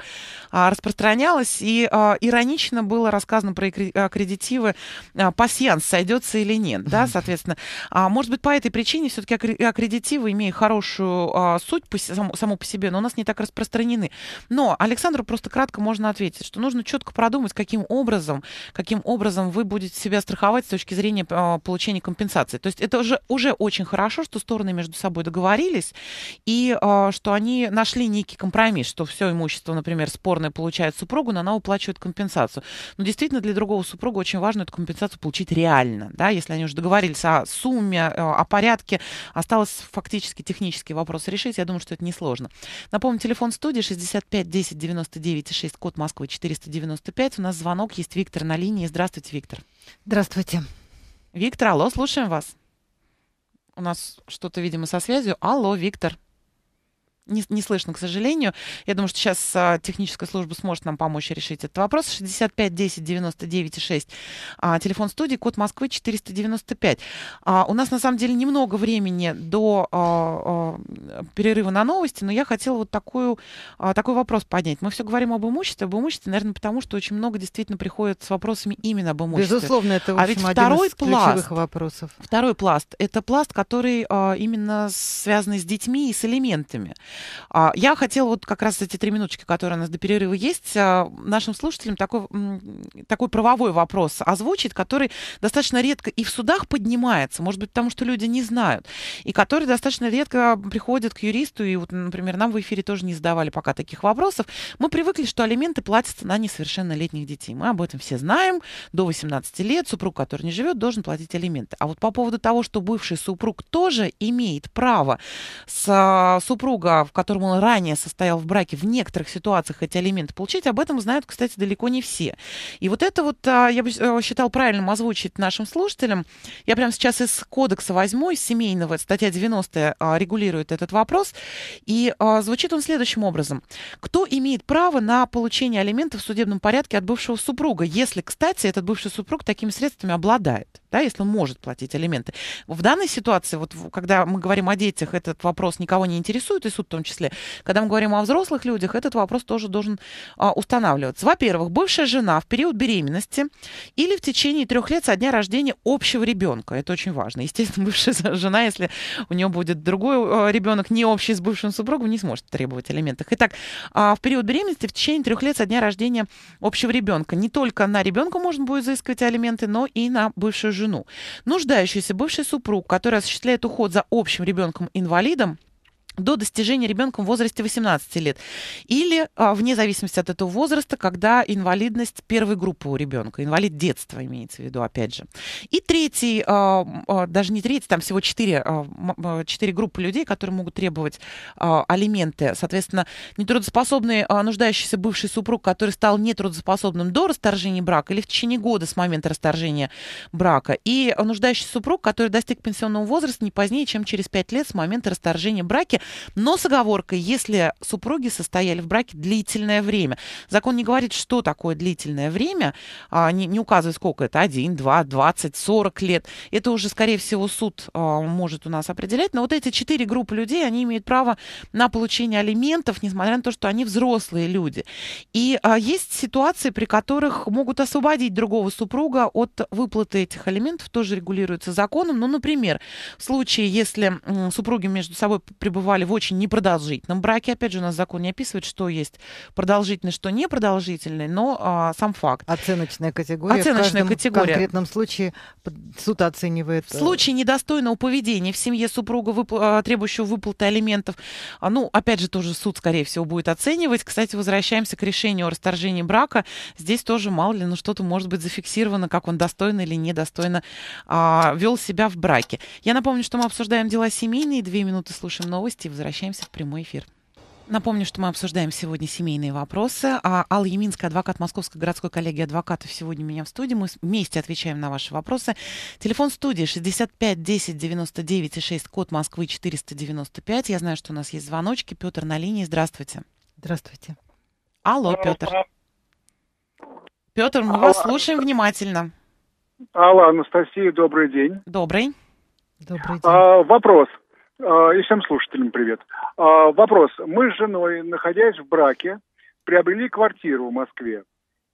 а, распространялась, и а, иронично было рассказано про аккредитивы а, пассиан вариант, сойдется или нет, да, соответственно. А, может быть, по этой причине все-таки аккредитивы, имея хорошую а, суть по, само, само по себе, но у нас не так распространены. Но Александру просто кратко можно ответить, что нужно четко продумать, каким образом, каким образом вы будете себя страховать с точки зрения а, получения компенсации. То есть это уже, уже очень хорошо, что стороны между собой договорились, и а, что они нашли некий компромисс, что все имущество, например, спорное получает супругу, но она уплачивает компенсацию. Но действительно для другого супруга очень важно эту компенсацию получить реально реально, да, если они уже договорились о сумме, э, о порядке, осталось фактически технический вопрос решить, я думаю, что это несложно. Напомню, телефон студии 65 10 99 6, код Москвы 495, у нас звонок, есть Виктор на линии, здравствуйте, Виктор. Здравствуйте. Виктор, алло, слушаем вас. У нас что-то, видимо, со связью. Алло, Виктор не, не слышно, к сожалению. Я думаю, что сейчас а, техническая служба сможет нам помочь решить этот вопрос. 65 10 99 6. А, телефон студии, код Москвы 495. А, у нас на самом деле немного времени до а, а, перерыва на новости, но я хотела вот такую, а, такой вопрос поднять. Мы все говорим об имуществе, об имуществе, наверное, потому что очень много действительно приходит с вопросами именно об имуществе. Безусловно, это, в а общем, а ведь второй один из пласт, вопросов. Второй пласт — это пласт, который а, именно связан с детьми и с элементами. А, я хотела вот как раз эти три минуточки, которые у нас до перерыва есть, а, нашим слушателям такой, такой правовой вопрос озвучить, который достаточно редко и в судах поднимается, может быть, потому что люди не знают, и который достаточно редко приходит к юристу, и вот, например, нам в эфире тоже не задавали пока таких вопросов. Мы привыкли, что алименты платятся на несовершеннолетних детей. Мы об этом все знаем. До 18 лет супруг, который не живет, должен платить алименты. А вот по поводу того, что бывший супруг тоже имеет право с а, супруга в котором он ранее состоял в браке, в некоторых ситуациях эти алименты получить, об этом знают, кстати, далеко не все. И вот это вот а, я бы э, считал правильным озвучить нашим слушателям. Я прямо сейчас из кодекса возьму, из семейного, статья 90 а, регулирует этот вопрос. И а, звучит он следующим образом. Кто имеет право на получение алиментов в судебном порядке от бывшего супруга, если, кстати, этот бывший супруг такими средствами обладает? да, если он может платить алименты. В данной ситуации, вот когда мы говорим о детях, этот вопрос никого не интересует, и суд том числе. Когда мы говорим о взрослых людях, этот вопрос тоже должен а, устанавливаться. Во-первых, бывшая жена в период беременности или в течение трех лет со дня рождения общего ребенка. Это очень важно. Естественно, бывшая жена, если у нее будет другой а, ребенок, не общий с бывшим супругом, не сможет требовать элементов. Итак, а, в период беременности в течение трех лет со дня рождения общего ребенка. Не только на ребенка можно будет заискивать алименты, но и на бывшую жену. Нуждающийся бывший супруг, который осуществляет уход за общим ребенком-инвалидом, до достижения ребенком в возрасте 18 лет. Или а, вне зависимости от этого возраста, когда инвалидность первой группы у ребенка, инвалид детства имеется в виду, опять же. И третий, а, а, даже не третий, там всего четыре, четыре группы людей, которые могут требовать алименты. Соответственно, нетрудоспособный, нуждающийся бывший супруг, который стал нетрудоспособным до расторжения брака или в течение года с момента расторжения брака. И нуждающийся супруг, который достиг пенсионного возраста не позднее, чем через пять лет с момента расторжения брака но с оговоркой, если супруги состояли в браке длительное время. Закон не говорит, что такое длительное время, а, не, не указывает, сколько это, один, два, двадцать, сорок лет. Это уже, скорее всего, суд а, может у нас определять, но вот эти четыре группы людей, они имеют право на получение алиментов, несмотря на то, что они взрослые люди. И а, есть ситуации, при которых могут освободить другого супруга от выплаты этих алиментов, тоже регулируется законом. Ну, например, в случае, если супруги между собой пребывают бывали в очень непродолжительном браке. Опять же, у нас закон не описывает, что есть продолжительное, что непродолжительное, но а, сам факт. Оценочная категория. Оценочная в категория. В конкретном случае суд оценивает. В э, случае недостойного поведения в семье супруга, вып... А, требующего выплаты алиментов, а, ну, опять же, тоже суд, скорее всего, будет оценивать. Кстати, возвращаемся к решению о расторжении брака. Здесь тоже, мало ли, но ну, что-то может быть зафиксировано, как он достойно или недостойно а, вел себя в браке. Я напомню, что мы обсуждаем дела семейные. Две минуты слушаем новости новости. Возвращаемся в прямой эфир. Напомню, что мы обсуждаем сегодня семейные вопросы. А Алла Еминская, адвокат Московской городской коллегии адвокатов, сегодня у меня в студии. Мы вместе отвечаем на ваши вопросы. Телефон студии 65 10 99 6, код Москвы 495. Я знаю, что у нас есть звоночки. Петр на линии. Здравствуйте. Здравствуйте. Алло, Петр. Петр, мы Алла. вас слушаем внимательно. Алло, Анастасия, добрый день. Добрый. Добрый а, день. А, вопрос. А, и всем слушателям привет. А, вопрос. Мы с женой, находясь в браке, приобрели квартиру в Москве.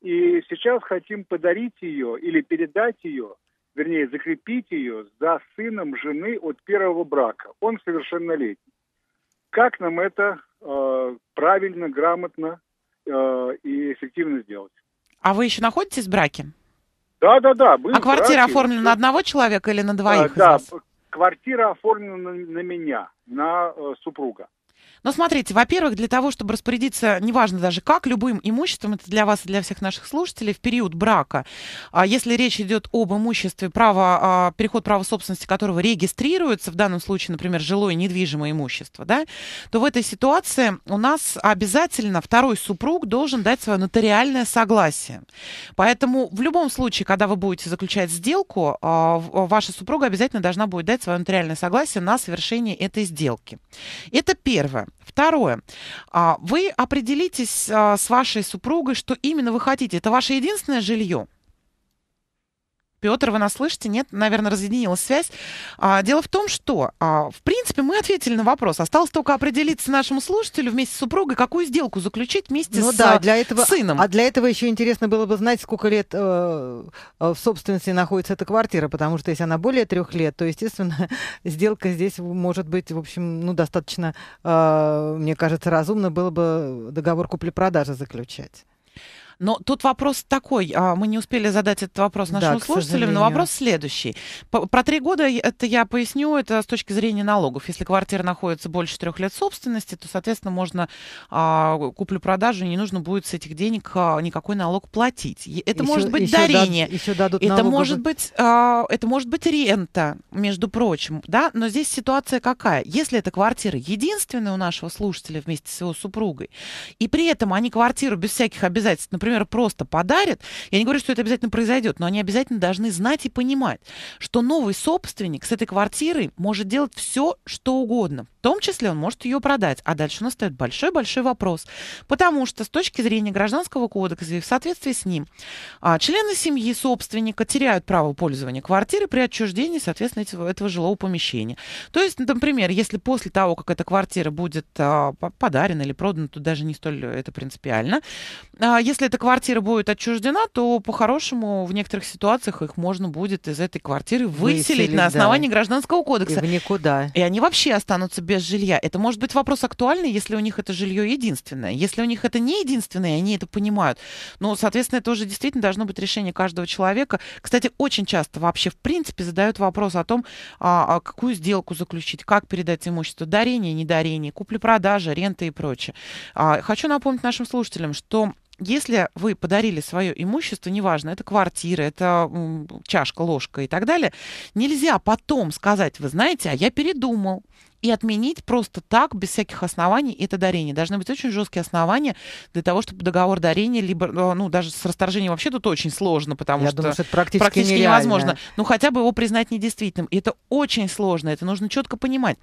И сейчас хотим подарить ее или передать ее, вернее, закрепить ее за сыном жены от первого брака. Он совершеннолетний. Как нам это э, правильно, грамотно э, и эффективно сделать? А вы еще находитесь в браке? Да, да, да. А квартира браке. оформлена на одного человека или на двоих? А, да, вас? квартира оформлена на, меня, на э, супруга. Но смотрите, во-первых, для того, чтобы распорядиться, неважно даже как, любым имуществом, это для вас и для всех наших слушателей, в период брака, а, если речь идет об имуществе, право, а, переход права собственности которого регистрируется, в данном случае, например, жилое недвижимое имущество, да, то в этой ситуации у нас обязательно второй супруг должен дать свое нотариальное согласие. Поэтому в любом случае, когда вы будете заключать сделку, а, ваша супруга обязательно должна будет дать свое нотариальное согласие на совершение этой сделки. Это первое. Второе. А, вы определитесь а, с вашей супругой, что именно вы хотите. Это ваше единственное жилье? Петр, вы нас слышите? Нет? Наверное, разъединилась связь. А, дело в том, что, а, в принципе, мы ответили на вопрос. Осталось только определиться нашему слушателю вместе с супругой, какую сделку заключить вместе ну, с да, а, для этого, сыном. А для этого еще интересно было бы знать, сколько лет э, э, в собственности находится эта квартира, потому что если она более трех лет, то, естественно, сделка здесь может быть, в общем, ну, достаточно, э, мне кажется, разумно было бы договор купли-продажи заключать. Но тут вопрос такой, а, мы не успели задать этот вопрос нашим да, слушателям, но вопрос следующий. Про три года э, это я поясню, это с точки зрения налогов. Если квартира находится больше трех лет собственности, то, соответственно, можно а, куплю-продажу, не нужно будет с этих денег а, никакой налог платить. Это еще, может быть еще дарение, дад, еще дадут это налоговый... может быть, это может быть рента, между прочим, да. Но здесь ситуация какая? Если эта квартира единственная у нашего слушателя вместе с его супругой, и при этом они квартиру без всяких обязательств, например например, просто подарят, я не говорю, что это обязательно произойдет, но они обязательно должны знать и понимать, что новый собственник с этой квартирой может делать все, что угодно. В том числе он может ее продать. А дальше у нас стоит большой-большой вопрос. Потому что с точки зрения Гражданского кодекса и в соответствии с ним а, члены семьи собственника теряют право пользования квартиры при отчуждении, соответственно, этого, этого жилого помещения. То есть, например, если после того, как эта квартира будет а, подарена или продана, то даже не столь это принципиально, а, если эта квартира будет отчуждена, то по-хорошему в некоторых ситуациях их можно будет из этой квартиры выселить, выселить на основании да. Гражданского кодекса. И в никуда. И они вообще останутся без без жилья. Это может быть вопрос актуальный, если у них это жилье единственное. Если у них это не единственное, они это понимают. Но, ну, соответственно, это уже действительно должно быть решение каждого человека. Кстати, очень часто вообще в принципе задают вопрос о том, а, а какую сделку заключить, как передать имущество, дарение, недарение, купли-продажа, рента и прочее. А, хочу напомнить нашим слушателям, что если вы подарили свое имущество, неважно, это квартира, это чашка, ложка и так далее, нельзя потом сказать, вы знаете, а я передумал. И отменить просто так, без всяких оснований, это дарение. Должны быть очень жесткие основания для того, чтобы договор дарения, либо, э, ну, даже с расторжением вообще тут очень сложно, потому Я что, думаю, что это практически, практически невозможно. Ну, хотя бы его признать недействительным. И это очень сложно, это нужно четко понимать.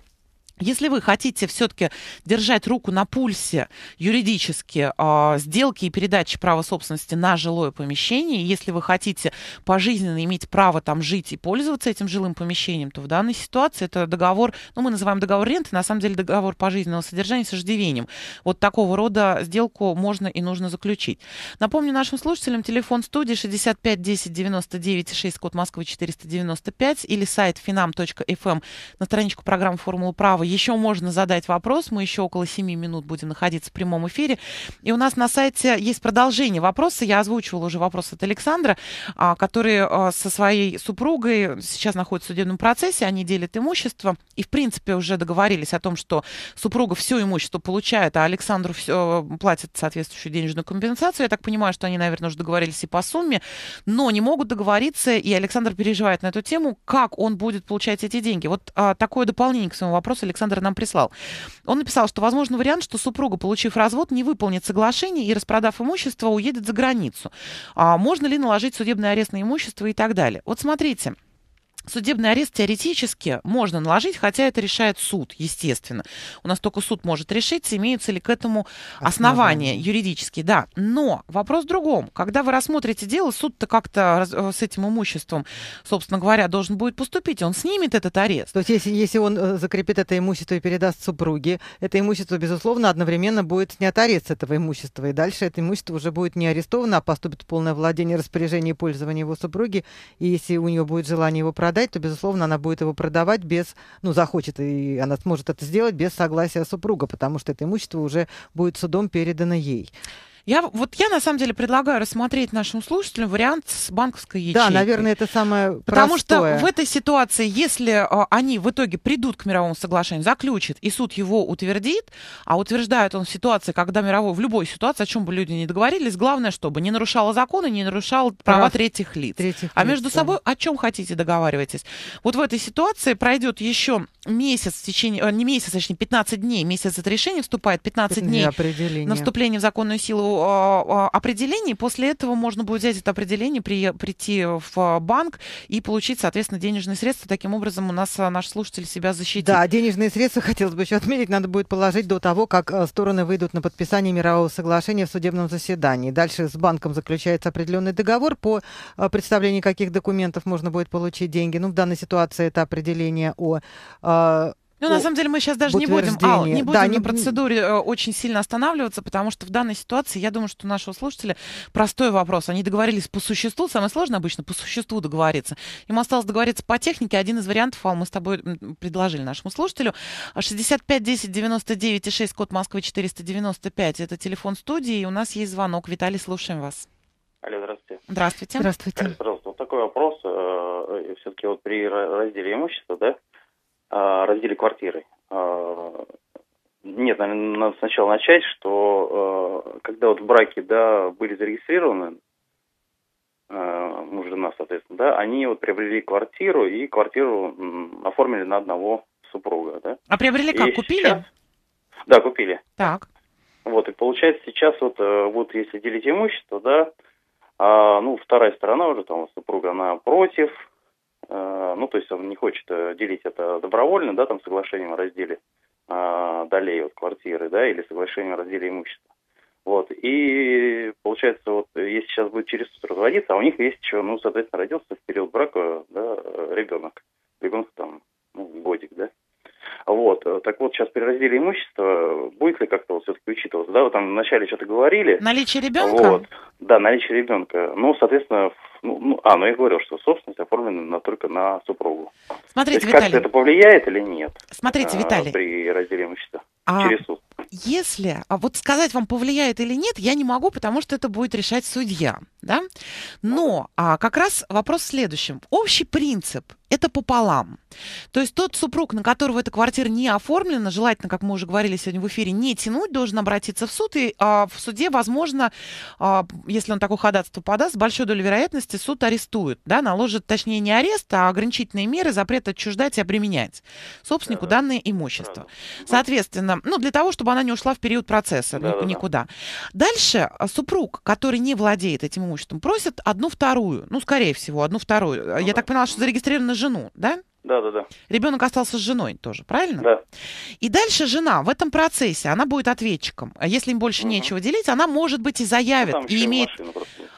Если вы хотите все-таки держать руку на пульсе юридически э, сделки и передачи права собственности на жилое помещение, если вы хотите пожизненно иметь право там жить и пользоваться этим жилым помещением, то в данной ситуации это договор, ну мы называем договор ренты, на самом деле договор пожизненного содержания с иждивением. Вот такого рода сделку можно и нужно заключить. Напомню нашим слушателям, телефон студии 65 10 99 6, код Москвы 495 или сайт finam.fm эм на страничку программы «Формула права» еще можно задать вопрос. Мы еще около 7 минут будем находиться в прямом эфире. И у нас на сайте есть продолжение вопроса. Я озвучивала уже вопрос от Александра, а, который а, со своей супругой сейчас находится в судебном процессе. Они делят имущество. И, в принципе, уже договорились о том, что супруга все имущество получает, а Александру все, э, платит соответствующую денежную компенсацию. Я так понимаю, что они, наверное, уже договорились и по сумме, но не могут договориться. И Александр переживает на эту тему, как он будет получать эти деньги. Вот а, такое дополнение к своему вопросу, Александр. Александр нам прислал. Он написал, что возможен вариант, что супруга, получив развод, не выполнит соглашение и, распродав имущество, уедет за границу. А можно ли наложить судебный арест на имущество и так далее? Вот смотрите. Судебный арест теоретически можно наложить, хотя это решает суд, естественно. У нас только суд может решить, имеются ли к этому основания, основания юридические, да. Но вопрос в другом. Когда вы рассмотрите дело, суд-то как-то э, с этим имуществом, собственно говоря, должен будет поступить. Он снимет этот арест. То есть если, если он э, закрепит это имущество и передаст супруге, это имущество, безусловно, одновременно будет снят арест этого имущества. И дальше это имущество уже будет не арестовано, а поступит в полное владение, распоряжение и пользование его супруги. И если у нее будет желание его продать, продать, то, безусловно, она будет его продавать без, ну, захочет, и она сможет это сделать без согласия супруга, потому что это имущество уже будет судом передано ей. Я, вот я на самом деле предлагаю рассмотреть нашим слушателям вариант с банковской ячейкой. Да, наверное, это самое простое. Потому что в этой ситуации, если а, они в итоге придут к мировому соглашению, заключат, и суд его утвердит, а утверждает он в ситуации, когда мировой, в любой ситуации, о чем бы люди не договорились, главное, чтобы не нарушало законы, не нарушало права, права третьих лиц. Третьих а лиц, между да. собой о чем хотите договаривайтесь. Вот в этой ситуации пройдет еще месяц в течение, э, не месяц, точнее, 15 дней, месяц от решения вступает, 15 дней на вступление в законную силу а, а, определений. После этого можно будет взять это определение, при, прийти в банк и получить, соответственно, денежные средства. Таким образом, у нас а, наш слушатель себя защитит. Да, денежные средства, хотелось бы еще отметить, надо будет положить до того, как э, стороны выйдут на подписание мирового соглашения в судебном заседании. Дальше с банком заключается определенный договор, по э, представлению каких документов можно будет получить деньги. Ну, в данной ситуации это определение о э, ну, на э, самом деле, мы сейчас даже не будем, Ал, не будем да, на не... процедуре э, очень сильно останавливаться, потому что в данной ситуации, я думаю, что нашего слушателя простой вопрос, они договорились по существу, самое сложное обычно по существу договориться. Им осталось договориться по технике, один из вариантов, Ал, мы с тобой предложили нашему слушателю, 65 10 99 и 6, код Москвы 495, это телефон студии, и у нас есть звонок. Виталий, слушаем вас. Алло, здравствуйте. Здравствуйте. Здравствуйте. Скажите, пожалуйста, вот такой вопрос. Э, Все-таки вот при разделе имущества, да, разделе квартиры. А, нет, надо сначала начать, что а, когда вот в браке, да, были зарегистрированы, а, муж и жена, соответственно, да, они вот приобрели квартиру и квартиру оформили на одного супруга, да. А приобрели как, и купили? Сейчас... Да, купили. Так. Вот, и получается сейчас вот, э, вот если делить имущество, да, а, ну, вторая сторона уже, там, супруга, она против, ну, то есть он не хочет э, делить это добровольно, да, там, соглашением о разделе э, долей от квартиры, да, или соглашением о разделе имущества. Вот, и получается, вот, э, если сейчас будет через суд разводиться, а у них есть еще, ну, соответственно, родился в период брака, да, ребенок, ребенок там, ну, годик, да, вот, э, так вот, сейчас при разделе имущества будет ли как-то вот все-таки учитываться, да, вы там вначале что-то говорили. Наличие ребенка? Вот, да, наличие ребенка. Ну, соответственно, ну, ну, а, ну я говорил, что собственно направлены на, только на супругу. Смотрите, То есть, Виталий. Как это повлияет или нет? Смотрите, а, Виталий. При разделе имущества а... через суд. Если, а вот сказать вам, повлияет или нет, я не могу, потому что это будет решать судья, да? Но а, как раз вопрос в следующем. Общий принцип – это пополам – то есть тот супруг, на которого эта квартира не оформлена, желательно, как мы уже говорили сегодня в эфире, не тянуть, должен обратиться в суд. И а, в суде, возможно, а, если он такое ходатайство подаст, с большой долей вероятности суд арестует, да, наложит, точнее, не арест, а ограничительные меры, запрет отчуждать и обременять собственнику данное имущество. Ну, Соответственно, ну, для того, чтобы она не ушла в период процесса да, никуда. Да. Дальше а, супруг, который не владеет этим имуществом, просит одну вторую, ну, скорее всего, одну вторую. А, ну, Я да. так поняла, что зарегистрирована жену, да? Да, да, да. Ребенок остался с женой тоже, правильно? Да. И дальше жена в этом процессе, она будет ответчиком. А если им больше угу. нечего делить, она, может быть, и заявит. Ну, и имеет...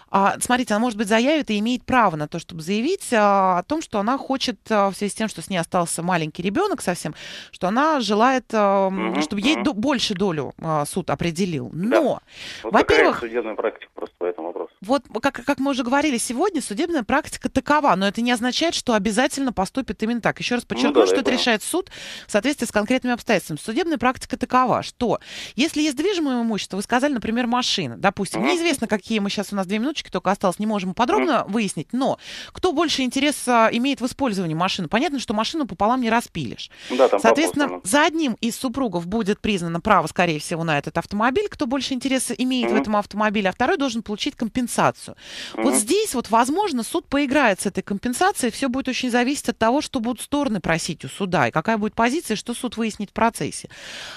А, смотрите, она, может быть, заявит и имеет право на то, чтобы заявить а, о том, что она хочет, а, в связи с тем, что с ней остался маленький ребенок совсем, что она желает, а, угу, чтобы ей до, больше долю а, суд определил. Но, да. во-первых... Судебная практика просто по этому вот, как, как мы уже говорили, сегодня судебная практика такова, но это не означает, что обязательно поступит именно так. Еще раз ну подчеркну, ну, да, что это решает суд в соответствии с конкретными обстоятельствами. Судебная практика такова, что если есть движимое имущество, вы сказали, например, машина, допустим, mm-hmm. неизвестно, какие мы сейчас, у нас две минуточки только осталось, не можем подробно mm-hmm. выяснить, но кто больше интереса имеет в использовании машины? Понятно, что машину пополам не распилишь. Да, там Соответственно, по за одним из супругов будет признано право, скорее всего, на этот автомобиль, кто больше интереса имеет mm-hmm. в этом автомобиле, а второй должен получить компенсацию компенсацию. Mm-hmm. Вот здесь вот, возможно, суд поиграет с этой компенсацией, все будет очень зависеть от того, что будут стороны просить у суда, и какая будет позиция, что суд выяснит в процессе.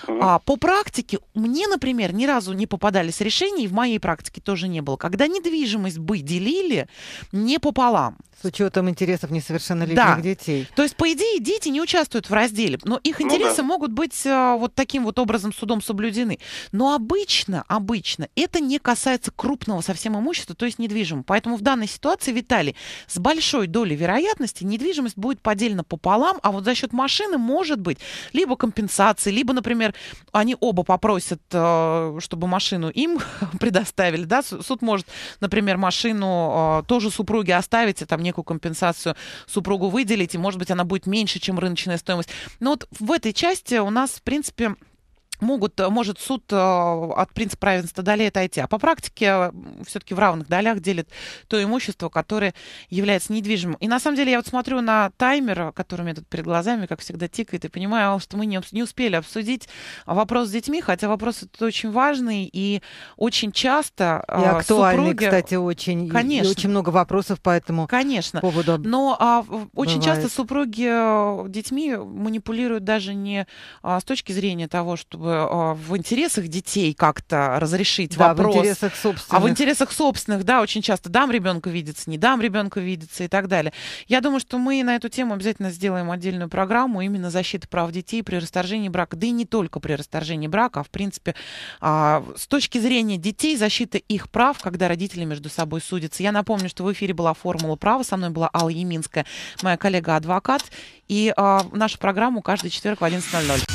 Mm-hmm. А, по практике, мне, например, ни разу не попадались решения, и в моей практике тоже не было, когда недвижимость бы делили не пополам. С учетом интересов несовершеннолетних да. детей. То есть, по идее, дети не участвуют в разделе, но их ну интересы ну, да. могут быть а, вот таким вот образом судом соблюдены. Но обычно, обычно это не касается крупного совсем имущества, имущества, то есть недвижимому. Поэтому в данной ситуации, Виталий, с большой долей вероятности недвижимость будет поделена пополам, а вот за счет машины может быть либо компенсации, либо, например, они оба попросят, э, чтобы машину им предоставили, да, суд может, например, машину э, тоже супруге оставить, и там некую компенсацию супругу выделить, и, может быть, она будет меньше, чем рыночная стоимость. Но вот в этой части у нас, в принципе, могут, э, может суд э, от принципа равенства долей отойти. А по практике э, все-таки в равных долях делит то имущество, которое является недвижимым. И на самом деле я вот смотрю на таймер, который у меня тут перед глазами, как всегда, тикает, и понимаю, что мы не, не успели обсудить вопрос с детьми, хотя вопрос это очень важный и очень часто И актуальный, супруги... кстати, очень. Конечно. И очень много вопросов по этому Конечно. поводу Но а, очень часто супруги детьми манипулируют даже не а, с точки зрения того, чтобы чтобы а, в интересах детей как-то разрешить да, вопрос. в интересах собственных. А в интересах собственных, да, очень часто дам ребенка видеться, не дам ребенка видеться и так далее. Я думаю, что мы на эту тему обязательно сделаем отдельную программу именно защиты прав детей при расторжении брака. Да и не только при расторжении брака, а в принципе а, с точки зрения детей защита их прав, когда родители между собой судятся. Я напомню, что в эфире была «Формула права», со мной была Алла Еминская, моя коллега-адвокат, и а, нашу программу каждый четверг в 11.00.